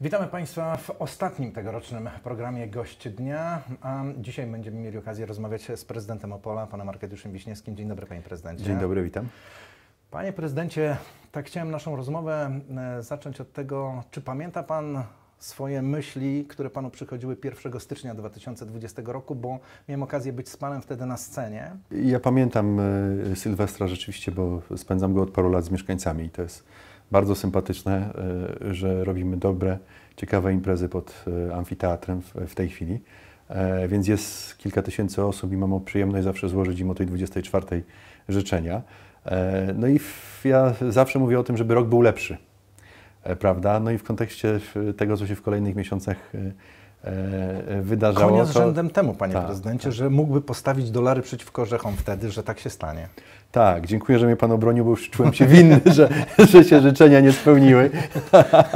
Witamy Państwa w ostatnim tegorocznym programie Gość Dnia, a dzisiaj będziemy mieli okazję rozmawiać z prezydentem Opola, panem Arkadiuszem Wiśniewskim. Dzień dobry, panie prezydencie. Dzień dobry, witam. Panie prezydencie, tak chciałem naszą rozmowę e, zacząć od tego, czy pamięta pan swoje myśli, które panu przychodziły 1 stycznia 2020 roku, bo miałem okazję być z panem wtedy na scenie. Ja pamiętam e, Sylwestra rzeczywiście, bo spędzam go od paru lat z mieszkańcami i to jest bardzo sympatyczne, e, że robimy dobre, ciekawe imprezy pod e, amfiteatrem w tej chwili. E, więc jest kilka tysięcy osób i mam przyjemność zawsze złożyć im o tej 24 życzenia. No i ja zawsze mówię o tym, żeby rok był lepszy, prawda? No i w kontekście tego, co się w kolejnych miesiącach E, wydarzało. Konia z rzędem temu, panie tak, prezydencie, tak. że mógłby postawić dolary przeciwko korzechom wtedy, że tak się stanie. Tak, dziękuję, że mnie pan obronił, bo już czułem się winny, że, że się życzenia nie spełniły.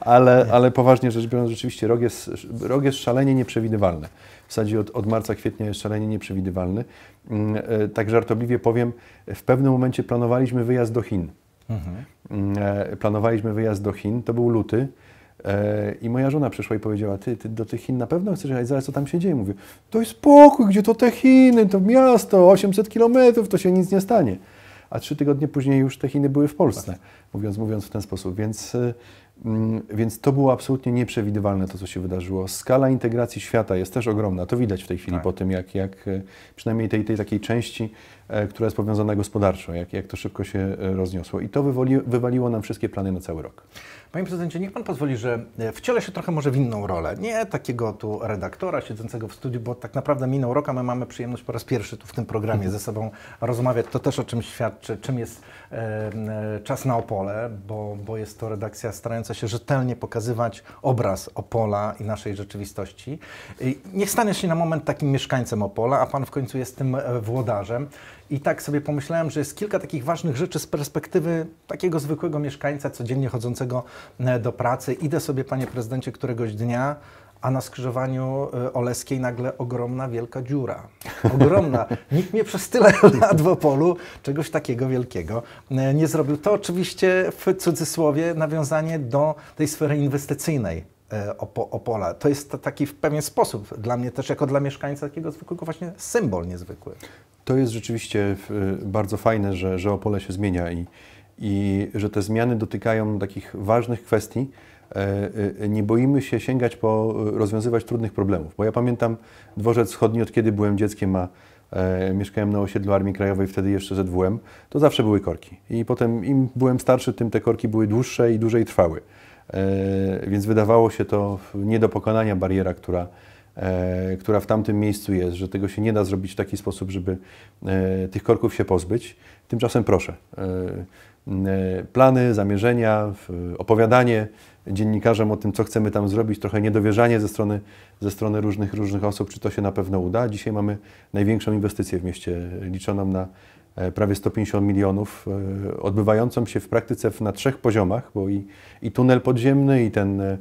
ale, ale poważnie rzecz biorąc, rzeczywiście rok jest, rok jest szalenie nieprzewidywalny. W zasadzie od, od marca, kwietnia jest szalenie nieprzewidywalny. Mm, e, tak żartobliwie powiem, w pewnym momencie planowaliśmy wyjazd do Chin. Mhm. Mm, e, planowaliśmy wyjazd do Chin, to był luty. E, I moja żona przyszła i powiedziała, ty, ty do tych Chin na pewno chcesz jechać, zaraz co tam się dzieje? Mówię, to jest spokój, gdzie to te Chiny, to miasto, 800 kilometrów, to się nic nie stanie. A trzy tygodnie później już te Chiny były w Polsce, mówiąc, mówiąc w ten sposób. Więc, y, mm, więc to było absolutnie nieprzewidywalne, to co się wydarzyło. Skala integracji świata jest też ogromna, to widać w tej chwili tak. po tym, jak, jak y, przynajmniej tej, tej takiej części E, która jest powiązana gospodarczo, jak, jak to szybko się e, rozniosło. I to wywoli, wywaliło nam wszystkie plany na cały rok. Panie prezydencie, niech pan pozwoli, że e, wcielę się trochę może w inną rolę. Nie takiego tu redaktora siedzącego w studiu, bo tak naprawdę minął rok, a my mamy przyjemność po raz pierwszy tu w tym programie ze sobą rozmawiać. To też o czym świadczy, czym jest e, czas na Opole, bo, bo jest to redakcja starająca się rzetelnie pokazywać obraz Opola i naszej rzeczywistości. Niech stanie się na moment takim mieszkańcem Opola, a pan w końcu jest tym włodarzem. I tak sobie pomyślałem, że jest kilka takich ważnych rzeczy z perspektywy takiego zwykłego mieszkańca, codziennie chodzącego e, do pracy. Idę sobie, panie prezydencie, któregoś dnia, a na skrzyżowaniu e, Oleskiej nagle ogromna, wielka dziura. Ogromna. Nikt mnie przez tyle lat w Opolu czegoś takiego wielkiego e, nie zrobił. To oczywiście w cudzysłowie nawiązanie do tej sfery inwestycyjnej. E, opola. To jest taki w pewien sposób dla mnie też, jako dla mieszkańca takiego zwykłego właśnie symbol niezwykły. To jest rzeczywiście e, bardzo fajne, że, że Opole się zmienia i, i że te zmiany dotykają takich ważnych kwestii. E, nie boimy się sięgać po rozwiązywać trudnych problemów, bo ja pamiętam dworzec wschodni od kiedy byłem dzieckiem a mieszkałem na osiedlu Armii Krajowej, wtedy jeszcze ZWM, to zawsze były korki. I potem im byłem starszy, tym te korki były dłuższe i dłużej trwały. E, więc wydawało się to nie do pokonania bariera, która, e, która w tamtym miejscu jest, że tego się nie da zrobić w taki sposób, żeby e, tych korków się pozbyć. Tymczasem proszę, plany, zamierzenia, opowiadanie dziennikarzom o tym, co chcemy tam zrobić, trochę niedowierzanie ze strony, ze strony różnych, różnych osób, czy to się na pewno uda. Dzisiaj mamy największą inwestycję w mieście, liczoną na E, prawie 150 milionów, e, odbywającą się w praktyce na trzech poziomach, bo i, i tunel podziemny, i ten e,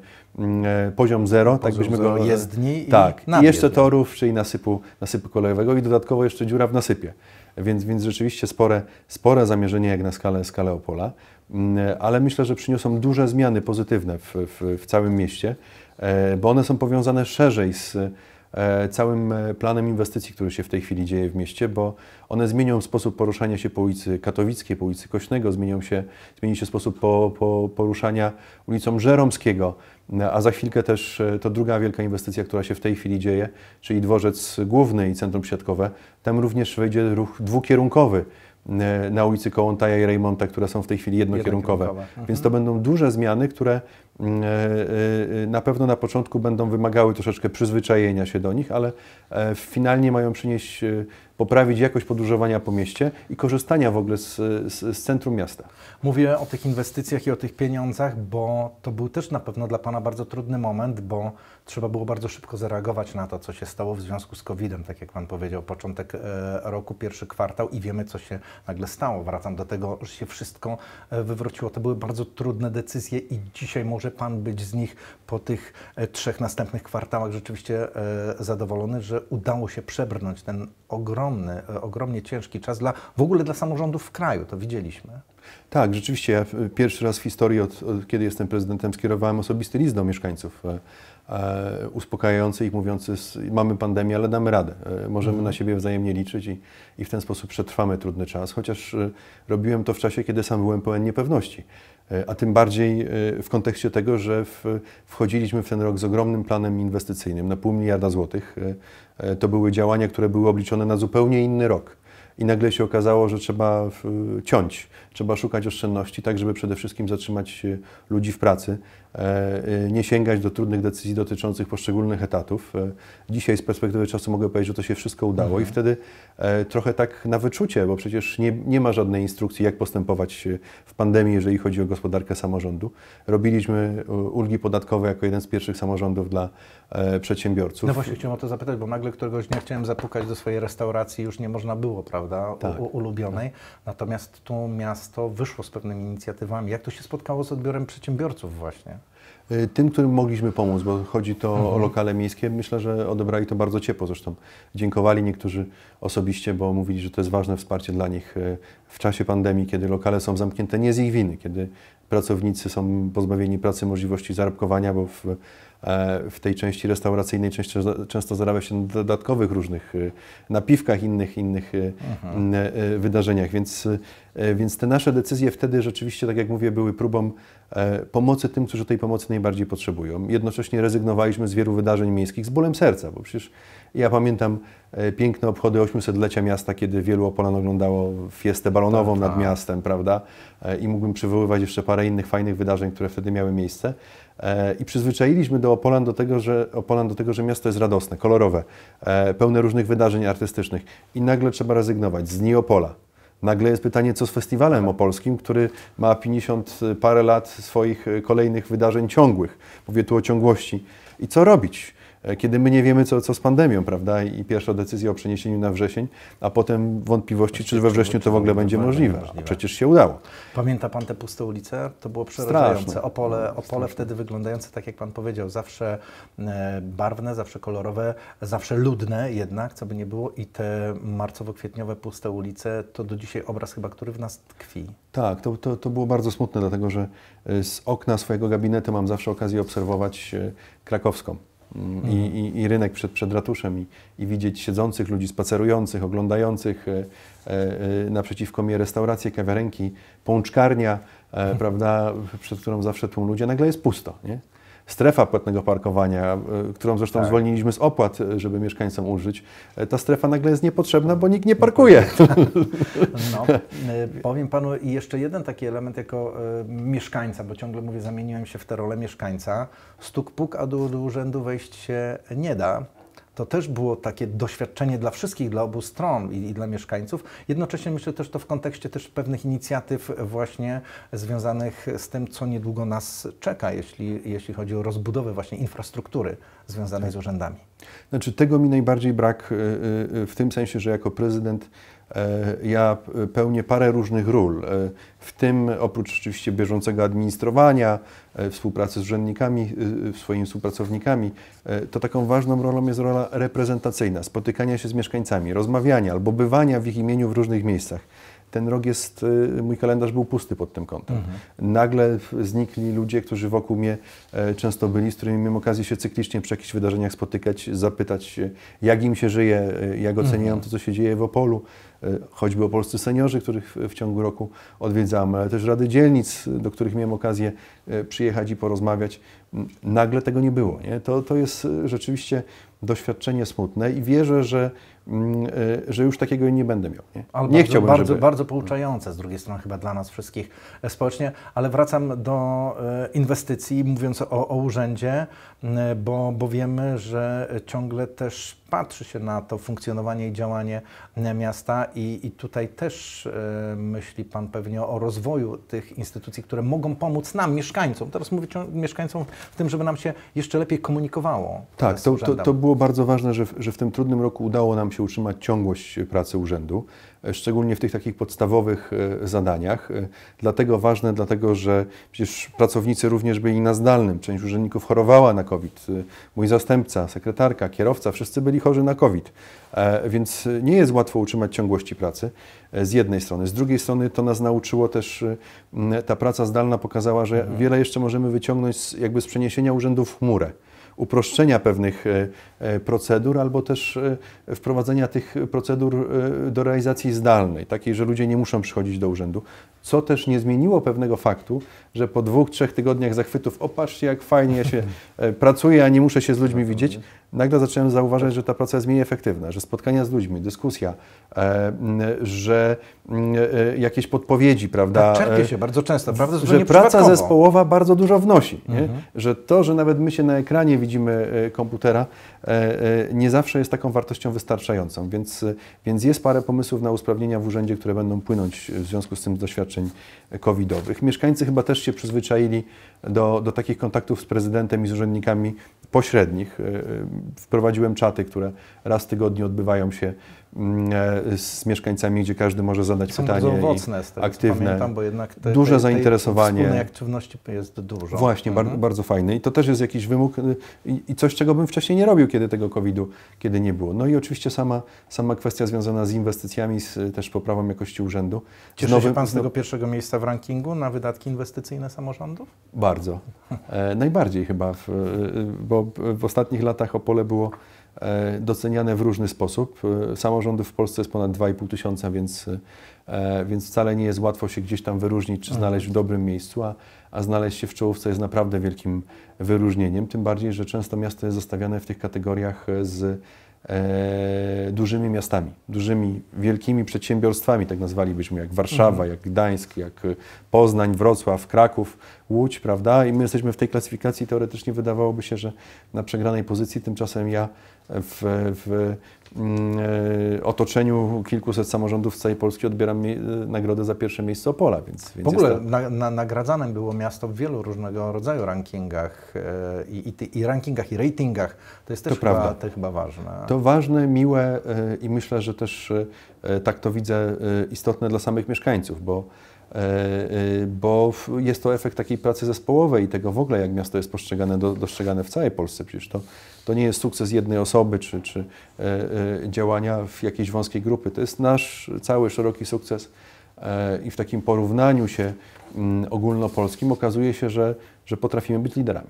poziom zero, tak poziom tak byśmy zero go... jezdni tak, i, i jeszcze torów, czyli nasypu, nasypu kolejowego i dodatkowo jeszcze dziura w nasypie. Więc, więc rzeczywiście spore, spore zamierzenie jak na skalę, skalę Opola, ale myślę, że przyniosą duże zmiany pozytywne w, w, w całym mieście, bo one są powiązane szerzej z, E, całym e, planem inwestycji, który się w tej chwili dzieje w mieście, bo one zmienią sposób poruszania się po ulicy Katowickiej, po ulicy Kośnego, zmienią się, zmieni się sposób po, po, poruszania ulicą Żeromskiego, e, a za chwilkę też to druga wielka inwestycja, która się w tej chwili dzieje, czyli dworzec główny i centrum siatkowe, tam również wejdzie ruch dwukierunkowy na ulicy Kołątaja i Rejmonta, które są w tej chwili jednokierunkowe. Mhm. Więc to będą duże zmiany, które Mm, e, e, e, na pewno na początku będą wymagały troszeczkę przyzwyczajenia się do nich, ale finalnie mają przynieść, poprawić jakość podróżowania po mieście i korzystania w ogóle z, z, z centrum miasta. Mówię o tych inwestycjach i o tych pieniądzach, bo to był też na pewno dla Pana bardzo trudny moment, bo trzeba było bardzo szybko zareagować na to, co się stało w związku z COVID-em, tak jak Pan powiedział, początek e, roku, pierwszy kwartał i wiemy, co się nagle stało. Wracam do tego, że się wszystko e, wywróciło. To były bardzo trudne decyzje i dzisiaj może Pan być z nich po tych e, trzech następnych kwartałach rzeczywiście zadowolony, że udało się przebrnąć ten ogromny, ogromnie ciężki czas dla, w ogóle dla samorządów w kraju. To widzieliśmy. Tak, rzeczywiście. Ja pierwszy raz w historii, od, od kiedy jestem prezydentem, skierowałem osobisty list do mieszkańców e, e uspokajający ich, mówiący, mamy pandemię, ale damy radę. E, możemy mhm. na siebie wzajemnie liczyć i, i w ten sposób przetrwamy trudny czas, chociaż e, robiłem to w czasie, kiedy sam byłem pełen niepewności. A tym bardziej w kontekście tego, że wchodziliśmy w ten rok z ogromnym planem inwestycyjnym na pół miliarda złotych. To były działania, które były obliczone na zupełnie inny rok i nagle się okazało, że trzeba ciąć, trzeba szukać oszczędności, tak żeby przede wszystkim zatrzymać ludzi w pracy, e, e, nie sięgać do trudnych decyzji dotyczących poszczególnych etatów. E, dzisiaj z perspektywy czasu mogę powiedzieć, że to się wszystko udało mhm. i wtedy E, trochę tak na wyczucie, bo przecież nie, nie ma żadnej instrukcji, jak postępować e, w pandemii, jeżeli chodzi o gospodarkę samorządu. Robiliśmy e, ulgi podatkowe jako jeden z pierwszych samorządów dla przedsiębiorców. No właśnie chciałem o to zapytać, bo nagle któregoś dnia chciałem zapukać do swojej restauracji, już nie można było, prawda, tak, u, ulubionej. Tak. Natomiast tu miasto wyszło z pewnymi inicjatywami. Jak to się spotkało z odbiorem przedsiębiorców właśnie? Y, tym, którym mogliśmy pomóc, bo chodzi to mhm. o lokale miejskie. Myślę, że odebrali to bardzo ciepło. Zresztą dziękowali niektórzy osobiście, bo mówili, że to jest ważne wsparcie dla nich y, w czasie pandemii, kiedy lokale są zamknięte nie z ich winy, kiedy pracownicy są pozbawieni pracy, możliwości zarobkowania, bo w, e, w tej części restauracyjnej często, często zarabia się na dodatkowych różnych y, napiwkach, innych, innych mhm. wydarzeniach. Więc, więc te nasze decyzje wtedy rzeczywiście, tak jak mówię, były próbą E, pomocy tym, którzy tej pomocy najbardziej potrzebują. Jednocześnie rezygnowaliśmy z wielu wydarzeń miejskich z bólem serca, bo przecież ja pamiętam e, piękne obchody 800-lecia miasta, kiedy wielu Opolan oglądało fiestę balonową tak, tak. nad miastem, prawda? E, I mógłbym przywoływać jeszcze parę innych fajnych wydarzeń, które wtedy miały miejsce. I przyzwyczailiśmy do Opolan do tego, że, Opolan do tego, że miasto jest radosne, kolorowe, pełne różnych wydarzeń artystycznych. I nagle trzeba rezygnować z Nieopola, Nagle jest pytanie, co z festiwalem opolskim, który ma 50 y, parę lat swoich y, kolejnych wydarzeń ciągłych. Mówię tu o ciągłości. I co robić? E, kiedy my nie wiemy, co, co z pandemią, prawda? I pierwsza decyzja o przeniesieniu na wrzesień, a potem wątpliwości, czy we wrześniu to w ogóle będzie możliwe. Przecież się udało. Pamięta Pan te puste ulice? To było przerażające. Straszne. Opole, Opole wtedy wyglądające, tak jak Pan powiedział, zawsze e, barwne, zawsze kolorowe, zawsze ludne jednak, co by nie było. I te marcowo-kwietniowe puste ulice, to do dzisiaj obraz chyba, który w nas tkwi. Tak, to, to, to było bardzo smutne, dlatego że e, z okna swojego gabinetu mam zawsze okazję obserwować krakowską i, i, i, rynek przed, przed ratuszem i, i, widzieć siedzących ludzi, spacerujących, oglądających e, e, e naprzeciwko mnie restauracje, kawiarenki, pączkarnia, e, prawda, przed którą zawsze tłum ludzi, nagle jest pusto, nie? strefa płatnego parkowania, e, którą zresztą tak. zwolniliśmy z opłat, e, żeby mieszkańcom użyć, e, ta strefa nagle jest niepotrzebna, bo nikt nie parkuje. No, powiem Panu jeszcze jeden taki element jako mieszkańca, bo ciągle mówię, zamieniłem się w tę rolę mieszkańca. Stuk puk, a do, do urzędu wejść się nie da to też było takie doświadczenie dla wszystkich, dla obu stron i, i, dla mieszkańców. Jednocześnie myślę też to w kontekście też pewnych inicjatyw właśnie związanych z tym, co niedługo nas czeka, jeśli, jeśli chodzi o rozbudowę właśnie infrastruktury związanej z urzędami. Znaczy tego mi najbardziej brak y, y, y, w tym sensie, że jako prezydent E, ja pełnię parę różnych ról, e, w tym oprócz oczywiście bieżącego administrowania, e, współpracy z urzędnikami, swoimi współpracownikami, to taką ważną rolą jest rola reprezentacyjna, spotykania się z mieszkańcami, rozmawiania albo bywania w ich imieniu w różnych miejscach ten rok jest, mój kalendarz był pusty pod tym kątem. Mhm. Nagle znikli ludzie, którzy wokół mnie często byli, z którymi miałem okazję się cyklicznie przy jakichś wydarzeniach spotykać, zapytać, jak im się żyje, jak mhm. oceniają mhm. to, co się dzieje w Opolu. E, choćby o polscy seniorzy, których w ciągu roku odwiedzamy, ale też rady dzielnic, do których miałem okazję e, przyjechać i porozmawiać nagle tego nie było. Nie? To, to jest y, rzeczywiście doświadczenie smutne i wierzę, że, mm, y, że już takiego nie będę miał. Nie, ale nie bardzo, chciałbym, bardzo, żeby... bardzo pouczające z drugiej strony chyba dla nas wszystkich e, społecznie, ale wracam do e, inwestycji, mówiąc o, o urzędzie, bo, bo wiemy, że ciągle też patrzy się na to funkcjonowanie i działanie miasta i, i tutaj też e, myśli Pan pewnie o rozwoju tych instytucji, które mogą pomóc nam, mieszkańcom. Teraz mówię mieszkańcom w tym, żeby nam się jeszcze lepiej komunikowało. Tak, to, to, to, było bardzo ważne, że w, że w tym trudnym roku udało nam się utrzymać ciągłość pracy urzędu szczególnie w tych takich podstawowych e, zadaniach. E, dlatego ważne, dlatego że przecież pracownicy również byli na zdalnym. Część urzędników chorowała na COVID. E, mój zastępca, sekretarka, kierowca, wszyscy byli chorzy na COVID. Więc nie jest łatwo utrzymać ciągłości pracy z jednej strony. Z drugiej strony to nas nauczyło też, ta praca zdalna pokazała, że mhm. wiele jeszcze możemy wyciągnąć jakby z przeniesienia urzędów w chmurę uproszczenia pewnych e, e, procedur, albo też e, wprowadzenia tych procedur do realizacji zdalnej, takiej, że ludzie nie muszą przychodzić do urzędu. Co też nie zmieniło pewnego faktu, że po dwóch, trzech tygodniach zachwytów, opatrzcie jak fajnie ja się e, pracuję, a nie muszę się z ludźmi widzieć, nagle zacząłem zauważać, że ta praca jest mniej efektywna, że spotkania z ludźmi, dyskusja, e, że e, jakieś podpowiedzi, prawda? Tak, czerpie się bardzo często, prawda? Że, że praca zespołowa bardzo dużo wnosi. Mhm. Że to, że nawet my się na ekranie widzimy komputera, nie zawsze jest taką wartością wystarczającą. Więc, więc jest parę pomysłów na usprawnienia w urzędzie, które będą płynąć w związku z tym doświadczeniem obostrzeń covidowych. Mieszkańcy chyba też się przyzwyczaili do, do takich kontaktów z prezydentem i z urzędnikami pośrednich. E, e, wprowadziłem czaty, które raz w tygodniu odbywają się E, z mieszkańcami, gdzie każdy może zadać Są pytanie. Bardzo owocne z aktywne. Pamiętam, bo jednak te, duże tej, zainteresowanie. Wspólnej aktywności jest dużo. Właśnie, mhm. bardzo, bardzo fajne. I to też jest jakiś wymóg y, i, i coś, czego bym wcześniej nie robił, kiedy tego COVID-u, kiedy nie było. No i oczywiście sama, sama kwestia związana z inwestycjami, z też poprawą jakości urzędu. Cieszy nowym, się Pan z no- tego no... pierwszego miejsca w rankingu na wydatki inwestycyjne samorządów? Bardzo. E, najbardziej chyba, w, y, y, bo w ostatnich latach Opole było E, doceniane w różny sposób. E, samorządy w Polsce jest ponad 2,5 tysiąca, więc, e, więc wcale nie jest łatwo się gdzieś tam wyróżnić czy mhm. znaleźć w dobrym miejscu, a, a znaleźć się w czołówce jest naprawdę wielkim wyróżnieniem. Tym bardziej, że często miasto jest zostawiane w tych kategoriach z E, dużymi miastami, dużymi, wielkimi przedsiębiorstwami, tak nazwalibyśmy, jak Warszawa, mhm. jak Gdańsk, jak e, Poznań, Wrocław, Kraków, Łódź, prawda? I my jesteśmy w tej klasyfikacji, teoretycznie wydawałoby się, że na przegranej pozycji, tymczasem ja w, w Mm, e, otoczeniu kilkuset samorządów w całej Polski odbieram e, nagrodę za pierwsze miejsce Opola. Więc, więc w ogóle to... na, na, nagradzane było miasto w wielu różnego rodzaju rankingach e, i, i, i rankingach i ratingach. To jest też to chyba, prawda. To chyba ważne. To ważne, miłe i myślę, że też tak to widzę istotne dla samych mieszkańców, bo E, e, bo jest to efekt takiej pracy zespołowej i tego w ogóle, jak miasto jest postrzegane, dostrzegane w całej Polsce. Przecież to, to nie jest sukces jednej osoby czy, czy e, działania w jakiejś wąskiej grupy. To jest nasz cały szeroki sukces i w takim porównaniu się mm, ogólnopolskim okazuje się, że, że potrafimy być liderami.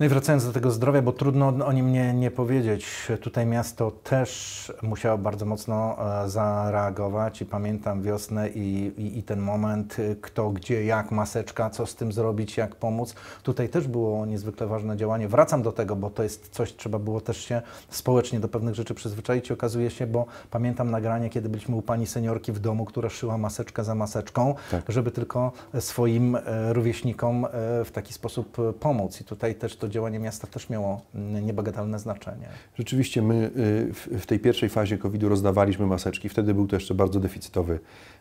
No i wracając do tego zdrowia, bo trudno o nim nie, nie powiedzieć. Tutaj miasto też musiało bardzo mocno e, zareagować i pamiętam wiosnę i, i, i, ten moment, e, kto, gdzie, jak, maseczka, co z tym zrobić, jak pomóc. Tutaj też było niezwykle ważne działanie. Wracam do tego, bo to jest coś, trzeba było też się społecznie do pewnych rzeczy przyzwyczaić. Okazuje się, bo pamiętam nagranie, kiedy byliśmy u pani seniorki w domu, która szyła maseczkę za maseczką, tak. żeby tylko swoim e, rówieśnikom w taki sposób pomóc. I tutaj też to działanie miasta też miało niebagatelne znaczenie. Rzeczywiście my y, w tej pierwszej fazie COVID-u rozdawaliśmy maseczki. Wtedy był to jeszcze bardzo deficytowy,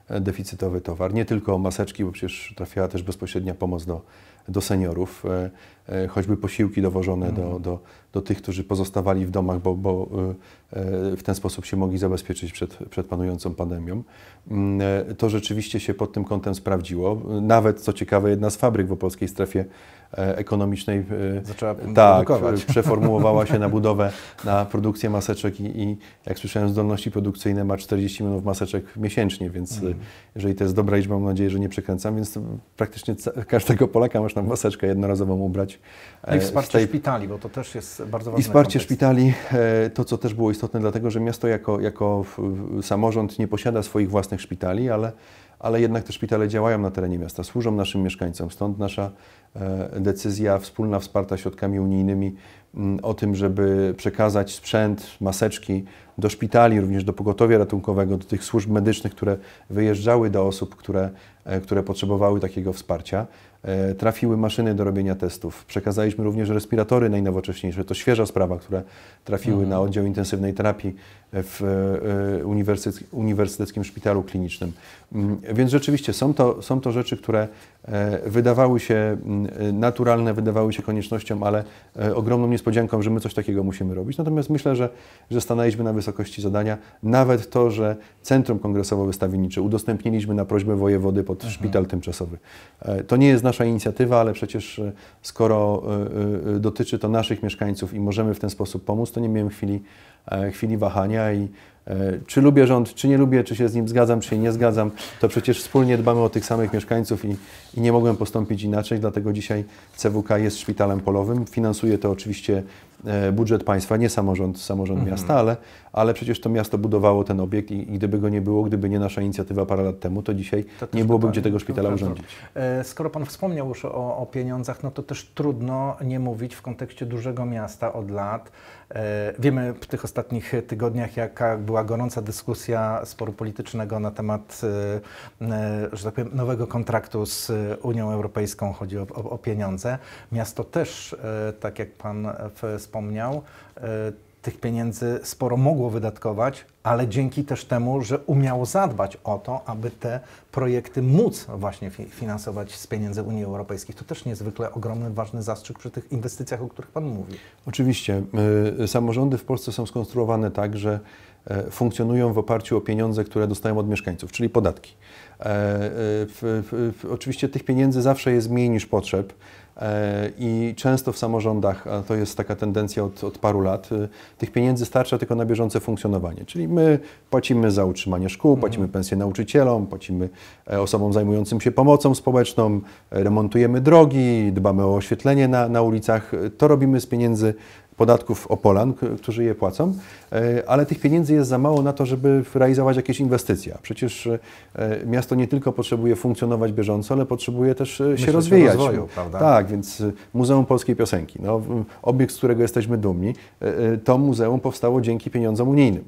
e, deficytowy towar. Nie tylko maseczki, bo przecież trafiała też bezpośrednia pomoc do, do seniorów, e, e, choćby posiłki dowożone mhm. do, do, do tych, którzy pozostawali w domach, bo, bo w ten sposób się mogli zabezpieczyć przed, przed panującą pandemią. Mm, to rzeczywiście się pod tym kątem sprawdziło. Nawet, co ciekawe, jedna z fabryk w opolskiej strefie E, ekonomicznej e, Zaczęła tak, przeformułowała się na budowę, na produkcję maseczek i, i, jak słyszałem zdolności produkcyjne ma 40 milionów maseczek miesięcznie, więc e, mhm. jeżeli to jest dobra liczba, mam nadzieję, że nie przekręcam, więc praktycznie każdego Polaka można maseczkę jednorazową ubrać. No I wsparcie tej... szpitali, bo to też jest bardzo ważne. I wsparcie kontekst. szpitali, to co też było istotne, dlatego że miasto jako, jako samorząd nie posiada swoich własnych szpitali, ale ale jednak te szpitale działają na terenie miasta, służą naszym mieszkańcom. Stąd nasza e, decyzja wspólna, wsparta środkami unijnymi mm, o tym, żeby przekazać sprzęt, maseczki do szpitali, również do pogotowia ratunkowego, do tych służb medycznych, które wyjeżdżały do osób, które, e, które potrzebowały takiego wsparcia. E, trafiły maszyny do robienia testów. Przekazaliśmy również respiratory najnowocześniejsze. To świeża sprawa, które trafiły mhm. na oddział intensywnej terapii w e, Uniwersyteckim Szpitalu Klinicznym. Mm, więc rzeczywiście są to, są to rzeczy, które E, wydawały się mm, e, naturalne, wydawały się koniecznością, ale e, ogromną niespodzianką, że my coś takiego musimy robić. Natomiast myślę, że, że stanęliśmy na wysokości zadania. Nawet to, że Centrum Kongresowo-Wystawiennicze udostępniliśmy na prośbę wojewody pod mhm. szpital tymczasowy. To nie jest nasza inicjatywa, ale przecież skoro dotyczy to naszych mieszkańców i możemy w ten sposób pomóc, to nie miałem chwili, chwili wahania i E, czy lubię rząd, czy nie lubię, czy się z nim zgadzam, czy się nie zgadzam, to przecież wspólnie dbamy o tych samych mieszkańców i, i, nie mogłem postąpić inaczej, dlatego dzisiaj CWK jest szpitalem polowym. Finansuje to oczywiście e, budżet państwa, nie samorząd, samorząd mhm. miasta, ale, ale przecież to miasto budowało ten obiekt i, i, gdyby go nie było, gdyby nie nasza inicjatywa parę lat temu, to dzisiaj to nie byłoby gdzie tego szpitala urządzić. E, skoro Pan wspomniał już o, o pieniądzach, no to też trudno nie mówić w kontekście dużego miasta od lat, E, wiemy w tych ostatnich tygodniach, jaka była gorąca dyskusja sporu politycznego na temat, e, e, że tak powiem, nowego kontraktu z Unią Europejską. Chodzi o, o, o pieniądze. Miasto też, tak jak Pan wspomniał, tych pieniędzy sporo mogło wydatkować, ale dzięki też temu, że umiało zadbać o to, aby te projekty móc właśnie finansować z pieniędzy Unii Europejskiej. To też niezwykle ogromny, ważny zastrzyk przy tych inwestycjach, o których Pan mówi. Oczywiście. E, samorządy w Polsce są skonstruowane tak, że e, funkcjonują w oparciu o pieniądze, które dostają od mieszkańców, czyli podatki. E, oczywiście tych pieniędzy zawsze jest mniej niż potrzeb. E, I często w samorządach, a to jest taka tendencja od, od, paru lat, e, tych pieniędzy starcza tylko na bieżące funkcjonowanie. Czyli my płacimy za utrzymanie szkół, mhm. płacimy pensje nauczycielom, płacimy e, osobom zajmującym się pomocą społeczną, remontujemy drogi, dbamy o oświetlenie na, na ulicach. To robimy z pieniędzy podatków Opolan, którzy je płacą, e, ale tych pieniędzy jest za mało na to, żeby realizować jakieś inwestycje. Przecież e, miasto nie tylko potrzebuje funkcjonować bieżąco, ale potrzebuje też e, się rozwijać. rozwijać. Rozwoju, prawda? Tak, więc Muzeum Polskiej Piosenki, no, obiekt, z którego jesteśmy dumni, to muzeum powstało dzięki pieniądzom unijnym.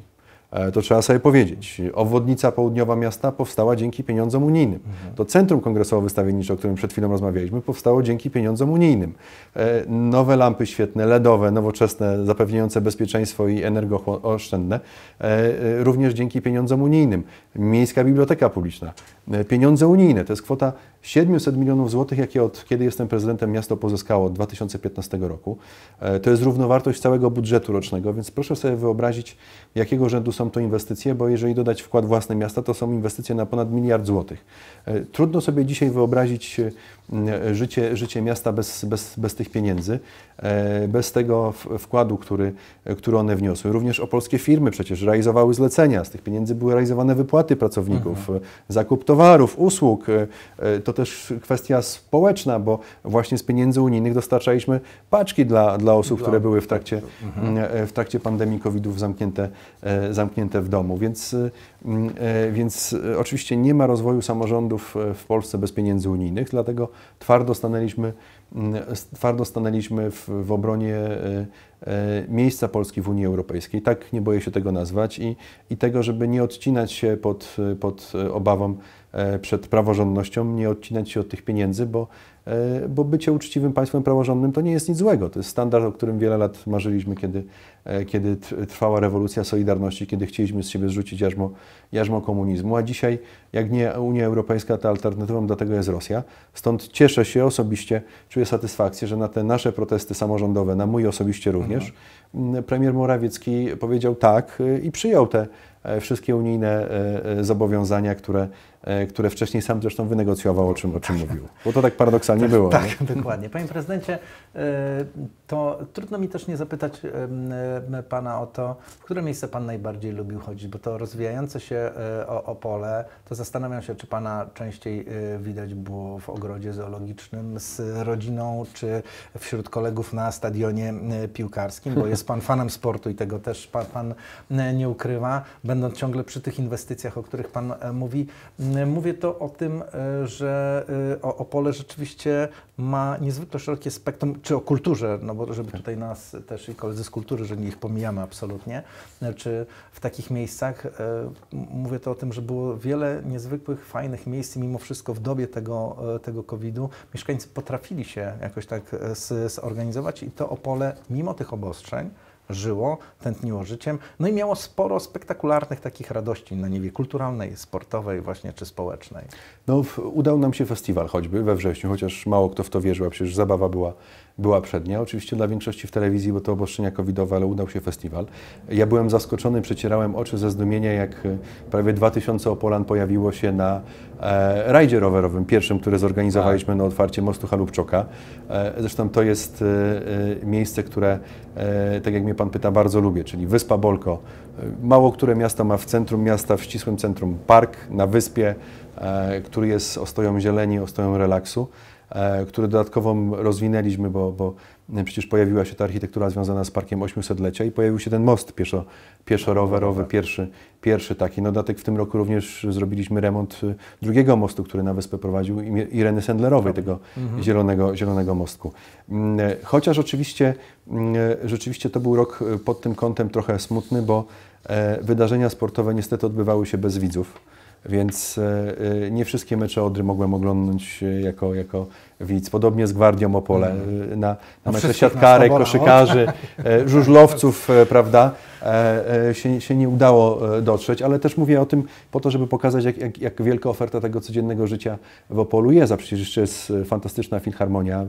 E, to trzeba sobie powiedzieć. Obwodnica południowa miasta powstała dzięki pieniądzom unijnym. To Centrum Kongresowo-Wystawiennicze, o którym przed chwilą rozmawialiśmy, powstało dzięki pieniądzom unijnym. E, nowe lampy świetne, LEDowe, nowoczesne, zapewniające bezpieczeństwo i energooszczędne, e, również dzięki pieniądzom unijnym. Miejska Biblioteka Publiczna, pieniądze unijne, to jest kwota 700 milionów złotych, jakie od kiedy jestem prezydentem miasto pozyskało od 2015 roku, e, to jest równowartość całego budżetu rocznego, więc proszę sobie wyobrazić, jakiego rzędu są to inwestycje, bo jeżeli dodać wkład własny miasta, to są inwestycje na ponad miliard złotych. E, trudno sobie dzisiaj wyobrazić e, życie, życie miasta bez, bez, bez tych pieniędzy, bez tego wkładu, który, który one wniosły. Również opolskie firmy przecież realizowały zlecenia, z tych pieniędzy były realizowane wypłaty pracowników, mhm. zakup towarów, usług. To też kwestia społeczna, bo właśnie z pieniędzy unijnych dostarczaliśmy paczki dla, dla osób, dla... które były w trakcie, w trakcie pandemii COVID-ów zamknięte, e, zamknięte w domu. Więc, e, e, więc oczywiście nie ma rozwoju samorządów w Polsce bez pieniędzy unijnych, dlatego twardo stanęliśmy twardo stanęliśmy w, w obronie e, e, miejsca Polski w Unii Europejskiej. Tak nie boję się tego nazwać i, i tego, żeby nie odcinać się pod, pod obawą e, przed praworządnością, nie odcinać się od tych pieniędzy, bo E, bo bycie uczciwym państwem praworządnym to nie jest nic złego. To jest standard, o którym wiele lat marzyliśmy, kiedy, e, kiedy trwała rewolucja Solidarności, kiedy chcieliśmy z siebie zrzucić jarzmo, jarzmo komunizmu, a dzisiaj, jak nie Unia Europejska, to alternatywą do tego jest Rosja. Stąd cieszę się osobiście, czuję satysfakcję, że na te nasze protesty samorządowe, na mój osobiście również, mhm. premier Morawiecki powiedział tak e, i przyjął te wszystkie unijne zobowiązania, które E, które wcześniej sam zresztą wynegocjował, o czym, o czym mówił. Bo to tak paradoksalnie było. Tak, nie? dokładnie. Panie prezydencie, e, to trudno mi też nie zapytać e, pana o to, w które miejsce pan najbardziej lubił chodzić, bo to rozwijające się Opole, to zastanawiam się, czy pana częściej widać było w ogrodzie zoologicznym z rodziną, czy wśród kolegów na stadionie piłkarskim, bo jest pan fanem sportu i tego też pan, pan nie ukrywa, będąc ciągle przy tych inwestycjach, o których pan mówi Mm, mówię to o tym, e, że e, Opole rzeczywiście ma niezwykle szerokie spektrum, czy o kulturze, no bo żeby tak. tutaj nas też i koledzy z kultury, że nie ich pomijamy absolutnie, e, czy w takich miejscach, mówię to o tym, że było wiele niezwykłych, fajnych miejsc i mimo wszystko w dobie tego, tego COVID-u mieszkańcy potrafili się jakoś tak zorganizować i to Opole, mimo tych obostrzeń, żyło, tętniło życiem, no i miało sporo spektakularnych takich radości na niwie kulturalnej, sportowej właśnie czy społecznej. No, udał nam się festiwal choćby we wrześniu, chociaż mało kto w to wierzył, a przecież zabawa była była przednia. Oczywiście dla większości w telewizji, bo to obostrzenia covidowe, ale udał się festiwal. Ja byłem zaskoczony, przecierałem oczy ze zdumienia, jak e, prawie 2000 Opolan pojawiło się na e, rajdzie rowerowym, pierwszym, który zorganizowaliśmy na otwarcie mostu Halubczoka. E, zresztą to jest e, e, miejsce, które, e, tak jak mnie Pan pyta, bardzo lubię, czyli Wyspa Bolko. E, mało które miasto ma w centrum miasta, w ścisłym centrum park na wyspie, który jest ostoją zieleni, ostoją relaksu. E, które dodatkowo rozwinęliśmy, bo, bo przecież pojawiła się ta architektura związana z Parkiem 800-lecia i pojawił się ten most pieszo, pieszo-rowerowy, tak. pierwszy, pierwszy taki. No dodatek w tym roku również zrobiliśmy remont y, drugiego mostu, który na wyspę prowadził Ireny Sendlerowej, tak. tego mhm. zielonego, zielonego mostku. Mm, e, chociaż oczywiście, mm, e, rzeczywiście to był rok pod tym kątem trochę smutny, bo wydarzenia sportowe niestety odbywały się bez widzów. Więc e, e, nie wszystkie mecze Odry mogłem oglądnąć e, jako, jako widz. Podobnie z Gwardią Opole, mhm. na, na no mecze siatkarek, no. koszykarzy, żużlowców, prawda, się, się nie udało dotrzeć, ale też mówię o tym po to, żeby pokazać, jak, jak, jak wielka oferta tego codziennego życia w Opolu jest, a przecież jeszcze jest fantastyczna filharmonia,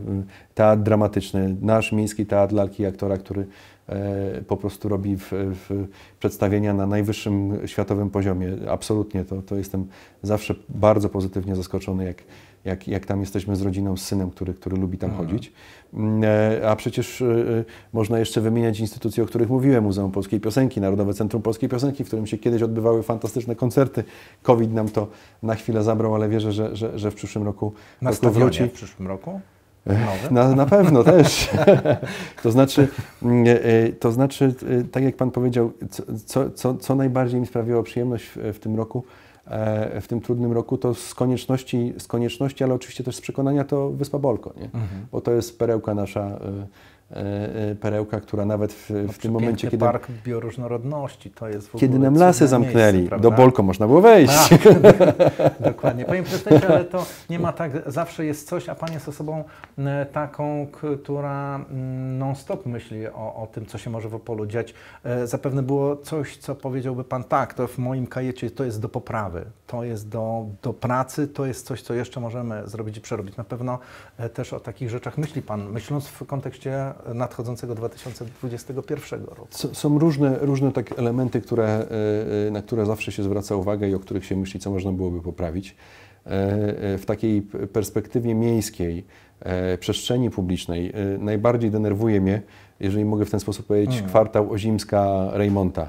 teatr dramatyczny, nasz miejski teatr lalki aktora, który E, po prostu robi w, w przedstawienia na najwyższym światowym poziomie. Absolutnie, to, to jestem zawsze bardzo pozytywnie zaskoczony, jak, jak, jak tam jesteśmy z rodziną, z synem, który, który lubi tam Aha. Mhm. chodzić. Mm, e, a przecież e, można jeszcze wymieniać instytucje, o których mówiłem, Muzeum Polskiej Piosenki, Narodowe Centrum Polskiej Piosenki, w którym się kiedyś odbywały fantastyczne koncerty. COVID nam to na chwilę zabrał, ale wierzę, że, że, że w przyszłym roku... Na Stadionie w przyszłym roku? Na, na, pewno też. to znaczy, mm, e, e, to znaczy, e, tak jak Pan powiedział, co, co, co najbardziej mi sprawiło przyjemność w, w tym roku, w tym trudnym roku, to z konieczności, z konieczności ale oczywiście też z przekonania to Wyspa Bolko, nie? Mhm. bo to jest perełka nasza E, e, perełka, która nawet w, no w tym momencie, kiedy... Park Bioróżnorodności, to jest w Kiedy nam lasy zamknęli, miejsce, do Bolko można było wejść. No, a, dokładnie. Panie ale to nie ma tak, zawsze jest coś, a Pan jest osobą e, taką, która mm, non-stop myśli o, o tym, co się może w Opolu dziać. Zapewne było coś, co powiedziałby Pan, tak, to w moim kajecie to jest do poprawy, to jest do, do pracy, to jest coś, co jeszcze możemy zrobić i przerobić. Na pewno też o takich rzeczach myśli Pan, myśląc w kontekście nadchodzącego 2021 roku. Są różne, różne tak elementy, które, e, e, na które zawsze się zwraca uwagę i o których się myśli, co można byłoby poprawić. E, w takiej perspektywie miejskiej, przestrzeni publicznej, najbardziej denerwuje mnie, jeżeli mogę w ten sposób powiedzieć, hmm. kwartał Ozimska-Rejmonta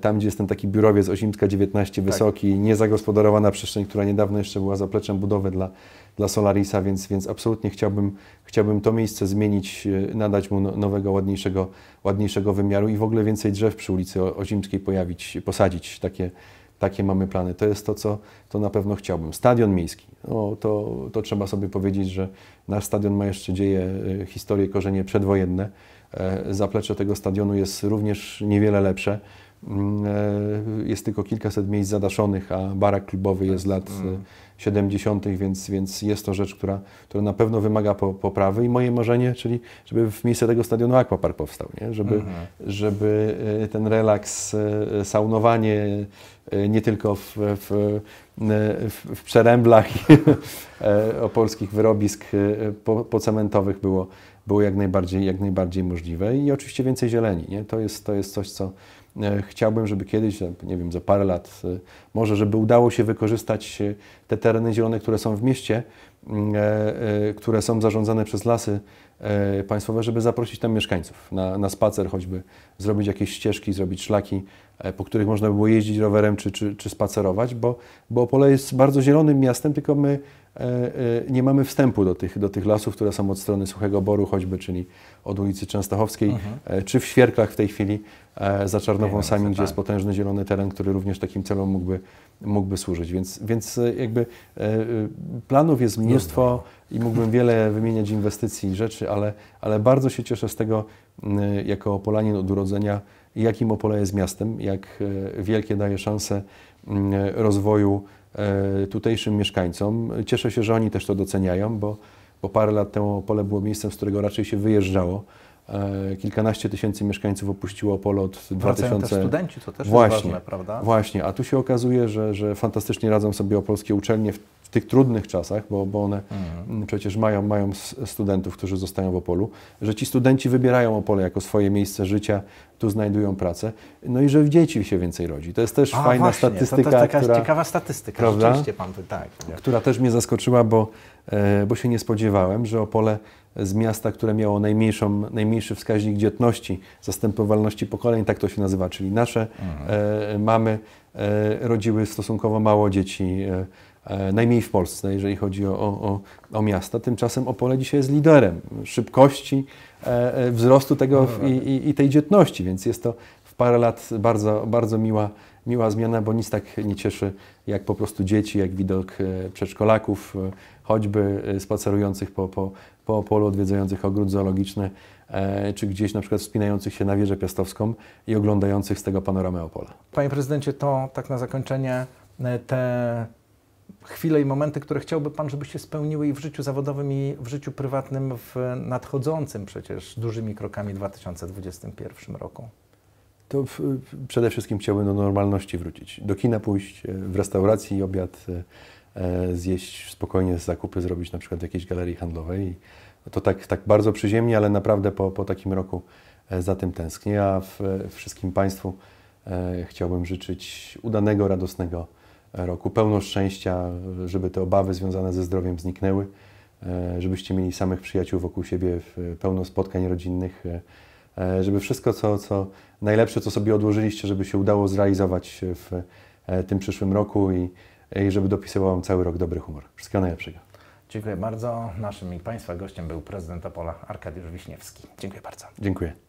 tam gdzie jest ten taki biurowiec Ozimska 19 tak. wysoki, tak. niezagospodarowana przestrzeń, która niedawno jeszcze była zapleczem budowy dla dla Solarisa, więc, więc absolutnie chciałbym, chciałbym to miejsce zmienić, e, nadać mu no, nowego, ładniejszego, ładniejszego wymiaru i w ogóle więcej drzew przy ulicy Ozimskiej pojawić, posadzić. Takie, takie mamy plany. To jest to, co to na pewno chciałbym. Stadion miejski. No, to, to trzeba sobie powiedzieć, że nasz stadion ma jeszcze dzieje, e, historię, korzenie przedwojenne. E, zaplecze tego stadionu jest również niewiele lepsze. Mm, e, jest tylko kilkaset miejsc zadaszonych, a barak klubowy jest z tak. lat e, mm. 70., więc, więc jest to rzecz, która, która na pewno wymaga poprawy. I moje marzenie, czyli żeby w miejsce tego stadionu Aquapark powstał, nie? Żeby, mm -hmm. żeby e, ten relaks, saunowanie nie tylko w, w, w przeręblach opolskich wyrobisk pocementowych było, było jak najbardziej, jak najbardziej możliwe. I oczywiście więcej zieleni. Nie? To, jest, to jest coś, co E, chciałbym, żeby kiedyś, nie wiem, za parę lat, e, może, żeby udało się wykorzystać e, te tereny zielone, które są w mieście, mm, które są zarządzane przez lasy państwowe, żeby zaprosić tam mieszkańców na, na spacer choćby, zrobić jakieś ścieżki, zrobić szlaki, po których można by było jeździć rowerem czy, czy, czy spacerować, bo, bo Opole jest bardzo zielonym miastem, tylko my E, e, nie mamy wstępu do tych, do tych lasów, które są od strony Suchego Boru choćby, czyli od ulicy Częstochowskiej, mhm. E, czy w Świerklach w tej chwili za Czarnową Sami, gdzie tak. jest potężny zielony teren, który również takim celom mógłby, mógłby służyć. Więc, więc jakby planów jest mnóstwo i mógłbym wiele wymieniać inwestycji i rzeczy, ale, ale bardzo się cieszę z tego, jako Polanin od urodzenia, jakim Opole jest miastem, jak wielkie daje szanse mm, rozwoju E, tutejszym mieszkańcom. Cieszę się, że oni też to doceniają, bo, bo parę lat temu pole było miejscem, z którego raczej się wyjeżdżało. E, kilkanaście tysięcy mieszkańców opuściło Opole od Wracają 2000... Też studenci, to też właśnie, jest ważne, prawda? Właśnie, a tu się okazuje, że, że fantastycznie radzą sobie opolskie uczelnie w, w tych trudnych czasach, bo, bo one mhm. przecież mają, mają studentów, którzy zostają w Opolu, że ci studenci wybierają Opole jako swoje miejsce życia, tu znajdują pracę, no i że w dzieci się więcej rodzi. To jest też a, fajna właśnie, statystyka. To, to jest taka która, ciekawa statystyka, prawda? rzeczywiście Pan, tak. Która też mnie zaskoczyła, bo E, bo się nie spodziewałem, że Opole z miasta, które miało najmniejszą, najmniejszy wskaźnik dzietności, zastępowalności pokoleń, tak to się nazywa, czyli nasze mhm. E, mamy e, rodziły stosunkowo mało dzieci, najmniej w Polsce, jeżeli chodzi o, o, o miasta. Tymczasem Opole dzisiaj jest liderem szybkości, wzrostu tego no tak. i, i, i tej dzietności, więc jest to w parę lat bardzo, bardzo miła miła zmiana, bo nic tak nie cieszy jak po prostu dzieci, jak widok e, przedszkolaków, e, choćby e, spacerujących po, po, po polu, odwiedzających ogród zoologiczny, czy gdzieś na przykład wspinających się na wieżę piastowską i oglądających z tego panoramę Opola. Panie prezydencie, to tak na zakończenie te chwile i momenty, które chciałby Pan, żeby się spełniły i w życiu zawodowym, i w życiu prywatnym w nadchodzącym przecież dużymi krokami 2021 roku? to w, przede wszystkim chciałbym do normalności wrócić. Do kina pójść, e, w restauracji obiad e, e, zjeść spokojnie, zakupy zrobić na przykład w jakiejś galerii handlowej. To tak, tak bardzo przyziemnie, ale naprawdę po, po takim roku za tym tęsknię, a w, wszystkim Państwu chciałbym życzyć udanego, radosnego roku, pełno szczęścia, żeby te obawy związane ze zdrowiem zniknęły, żebyście mieli samych przyjaciół wokół siebie, pełno spotkań rodzinnych, E, żeby wszystko, co, co najlepsze, co sobie odłożyliście, żeby się udało zrealizować w e, tym przyszłym roku i, i żeby dopisywał Wam cały rok dobry humor. Wszystkiego najlepszego. Dziękuję bardzo. Naszym i Państwa gościem był prezydent Opola Arkadiusz Wiśniewski. Dziękuję bardzo. Dziękuję.